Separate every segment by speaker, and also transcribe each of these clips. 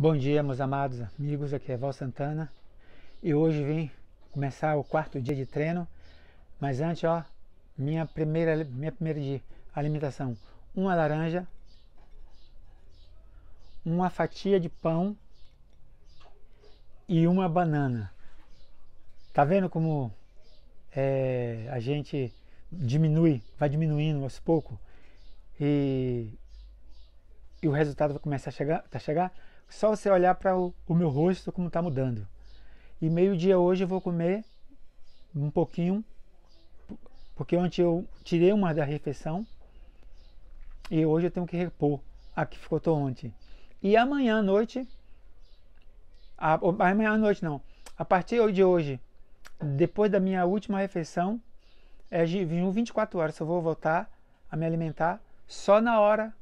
Speaker 1: Bom dia, meus amados amigos, aqui é Val Santana e hoje vim começar o quarto dia de treino, mas antes, ó, minha primeira, minha primeira de alimentação, uma laranja, uma fatia de pão e uma banana. Tá vendo como é, a gente diminui, vai diminuindo aos poucos e, e o resultado vai começar a chegar, tá chegar? Só você olhar para o, o, meu rosto como está mudando. E meio-dia hoje eu vou comer um pouquinho, porque ontem eu tirei uma da refeição e hoje eu tenho que repor a que ficou ontem. E amanhã à noite, a, amanhã à noite não, a partir de hoje, depois da minha última refeição, é de 24 horas, eu vou voltar a me alimentar só na hora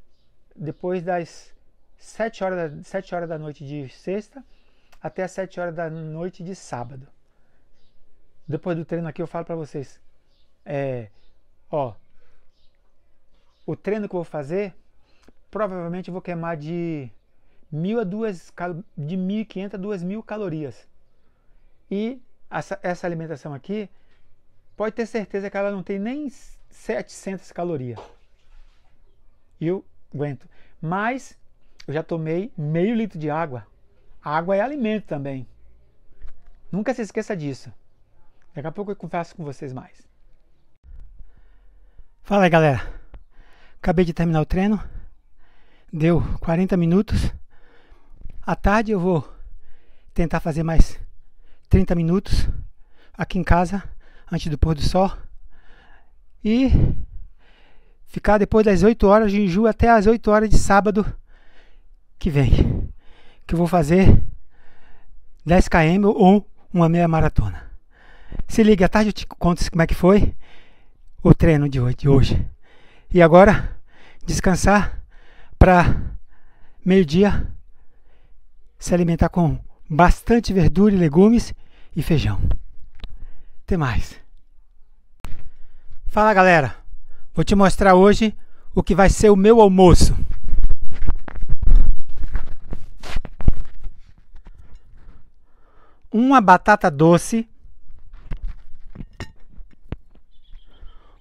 Speaker 1: depois das 7 horas, 7 horas da noite de sexta até as 7 horas da noite de sábado. Depois do treino aqui eu falo para vocês, é, ó, o treino que eu vou fazer, provavelmente eu vou queimar de 1.000 a 1.500 a 2.000 calorias. E essa, essa alimentação aqui, pode ter certeza que ela não tem nem 700 calorias. Eu aguento. Mas eu já tomei meio litro de água. água é alimento também. Nunca se esqueça disso. Daqui a pouco eu converso com vocês mais. Fala aí, galera. Acabei de terminar o treino. Deu 40 minutos. À tarde eu vou tentar fazer mais 30 minutos aqui em casa antes do pôr do sol. E ficar depois das 8 horas de jejum até as 8 horas de sábado que vem, que eu vou fazer 10 km ou uma meia maratona. Se liga, à tá? tarde eu te conto como é que foi o treino de hoje. De hoje. E agora descansar para meio-dia se alimentar com bastante verdura e legumes e feijão. Até mais. Fala galera, vou te mostrar hoje o que vai ser o meu almoço. uma batata doce,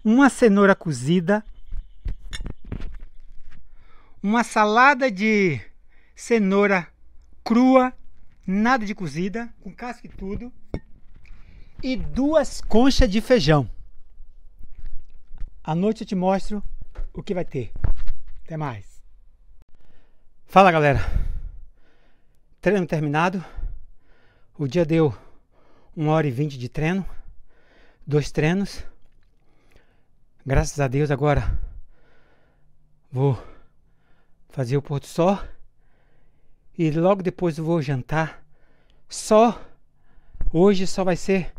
Speaker 1: uma cenoura cozida, uma salada de cenoura crua, nada de cozida, com casca e tudo, e duas conchas de feijão. À noite eu te mostro o que vai ter. Até mais. Fala galera, treino terminado. O dia deu 1 hora e 20 de treino, dois treinos. Graças a Deus agora vou fazer o pôr do sol e logo depois vou jantar. Só hoje só vai ser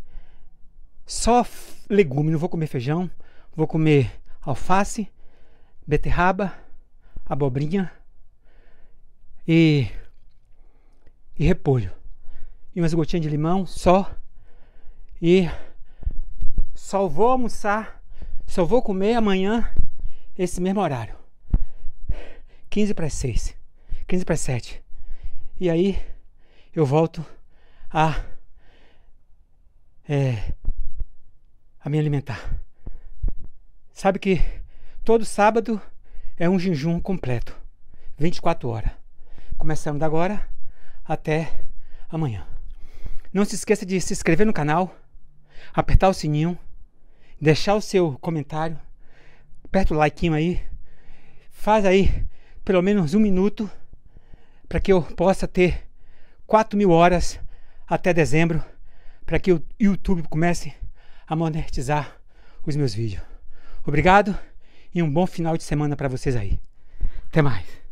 Speaker 1: só legume, não vou comer feijão, vou comer alface, beterraba, abobrinha e, e repolho e umas gotinhas de limão só. E só vou almoçar, só vou comer amanhã esse mesmo horário. 15 para 6, 15 para 7. E aí eu volto a é, a me alimentar. Sabe que todo sábado é um jejum completo, 24 horas, começando agora até amanhã. Não se esqueça de se inscrever no canal, apertar o sininho, deixar o seu comentário, aperta o like aí, faz aí pelo menos um minuto para que eu possa ter 4 mil horas até dezembro para que o YouTube comece a monetizar os meus vídeos. Obrigado e um bom final de semana para vocês aí. Até mais.